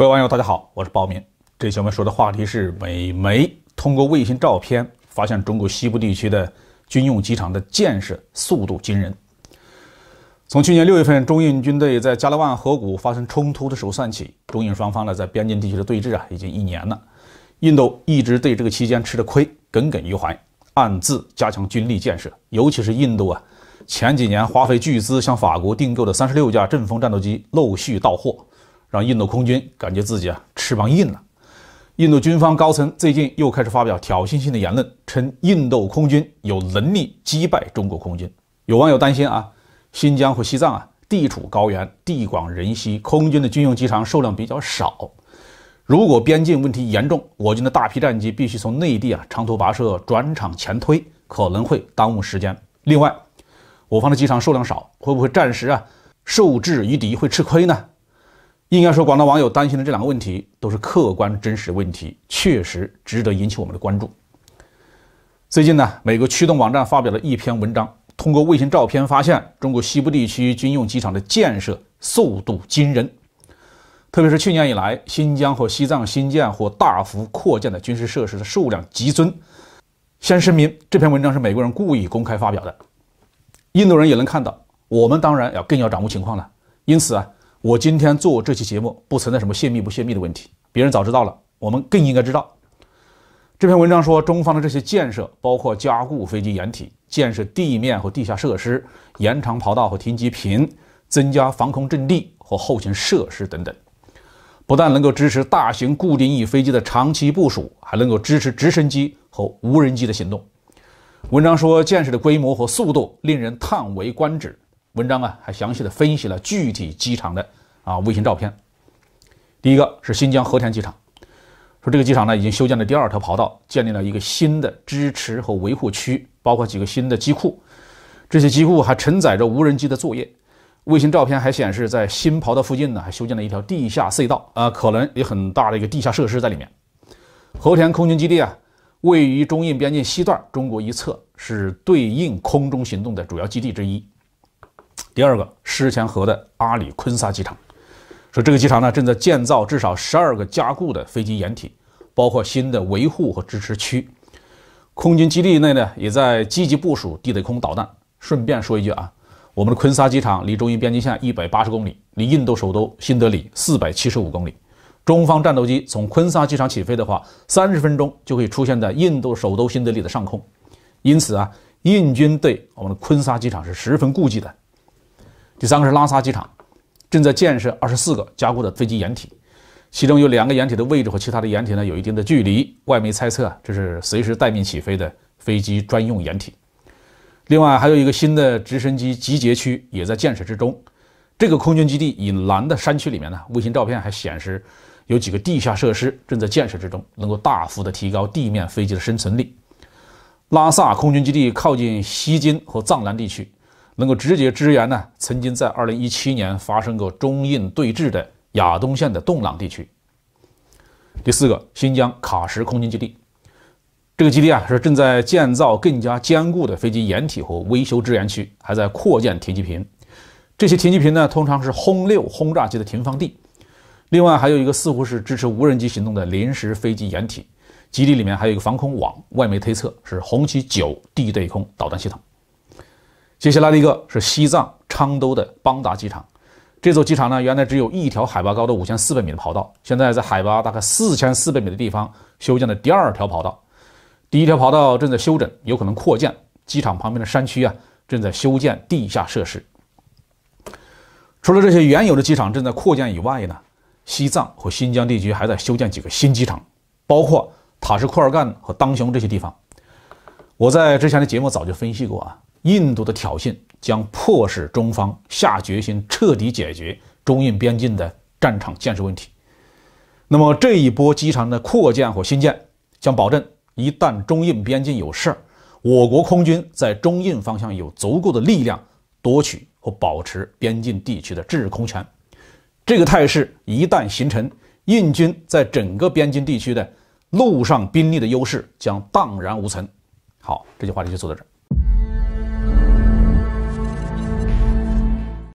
各位网友，大家好，我是鲍明。这期我们说的话题是，美媒通过卫星照片发现中国西部地区的军用机场的建设速度惊人。从去年六月份中印军队在加勒万河谷发生冲突的时候算起，中印双方呢在边境地区的对峙啊已经一年了。印度一直对这个期间吃的亏耿耿于怀，暗自加强军力建设，尤其是印度啊前几年花费巨资向法国订购的三十六架阵风战斗机陆续到货。让印度空军感觉自己啊翅膀硬了。印度军方高层最近又开始发表挑衅性的言论，称印度空军有能力击败中国空军。有网友担心啊，新疆和西藏啊地处高原，地广人稀，空军的军用机场数量比较少。如果边境问题严重，我军的大批战机必须从内地啊长途跋涉转场前推，可能会耽误时间。另外，我方的机场数量少，会不会战时啊受制于敌会吃亏呢？应该说，广大网友担心的这两个问题都是客观真实的问题，确实值得引起我们的关注。最近呢，美国驱动网站发表了一篇文章，通过卫星照片发现，中国西部地区军用机场的建设速度惊人，特别是去年以来，新疆和西藏新建或大幅扩建的军事设施的数量急增。先声明，这篇文章是美国人故意公开发表的，印度人也能看到，我们当然要更要掌握情况了。因此啊。我今天做这期节目不存在什么泄密不泄密的问题，别人早知道了，我们更应该知道。这篇文章说，中方的这些建设包括加固飞机掩体、建设地面和地下设施、延长跑道和停机坪、增加防空阵地和后勤设施等等，不但能够支持大型固定翼飞机的长期部署，还能够支持直升机和无人机的行动。文章说，建设的规模和速度令人叹为观止。文章啊，还详细的分析了具体机场的啊卫星照片。第一个是新疆和田机场，说这个机场呢已经修建了第二条跑道，建立了一个新的支持和维护区，包括几个新的机库。这些机库还承载着无人机的作业。卫星照片还显示，在新跑道附近呢，还修建了一条地下隧道啊，可能有很大的一个地下设施在里面。和田空军基地啊，位于中印边境西段中国一侧，是对应空中行动的主要基地之一。第二个，施前河的阿里昆萨机场，说这个机场呢正在建造至少十二个加固的飞机掩体，包括新的维护和支持区。空军基地内呢也在积极部署地对空导弹。顺便说一句啊，我们的昆萨机场离中印边境线一百八十公里，离印度首都新德里四百七十五公里。中方战斗机从昆萨机场起飞的话，三十分钟就会出现在印度首都新德里的上空。因此啊，印军对我们的昆萨机场是十分顾忌的。第三个是拉萨机场，正在建设二十四个加固的飞机掩体，其中有两个掩体的位置和其他的掩体呢有一定的距离。外媒猜测，这是随时待命起飞的飞机专用掩体。另外，还有一个新的直升机集结区也在建设之中。这个空军基地以南的山区里面呢，卫星照片还显示，有几个地下设施正在建设之中，能够大幅的提高地面飞机的生存力。拉萨空军基地靠近西京和藏南地区。能够直接支援呢？曾经在二零一七年发生过中印对峙的亚东县的洞朗地区。第四个，新疆喀什空军基地，这个基地啊是正在建造更加坚固的飞机掩体和维修支援区，还在扩建停机坪。这些停机坪呢通常是轰六轰炸机的停放地。另外还有一个似乎是支持无人机行动的临时飞机掩体。基地里面还有一个防空网，外媒推测是红旗九地对空导弹系统。接下来的一个是西藏昌都的邦达机场，这座机场呢原来只有一条海拔高的五千四百米的跑道，现在在海拔大概四千四百米的地方修建了第二条跑道，第一条跑道正在修整，有可能扩建。机场旁边的山区啊正在修建地下设施。除了这些原有的机场正在扩建以外呢，西藏和新疆地区还在修建几个新机场，包括塔什库尔干和当雄这些地方。我在之前的节目早就分析过啊。印度的挑衅将迫使中方下决心彻底解决中印边境的战场建设问题。那么，这一波机场的扩建和新建将保证，一旦中印边境有事儿，我国空军在中印方向有足够的力量夺取和保持边境地区的制空权。这个态势一旦形成，印军在整个边境地区的陆上兵力的优势将荡然无存。好，这句话题就说到这儿。